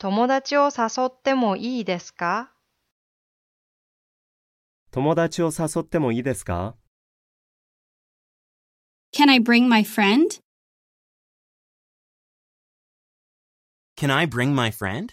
友達を誘ってもいいですか友達を誘ってもいいですか Can I bring my friend? Can I bring my friend?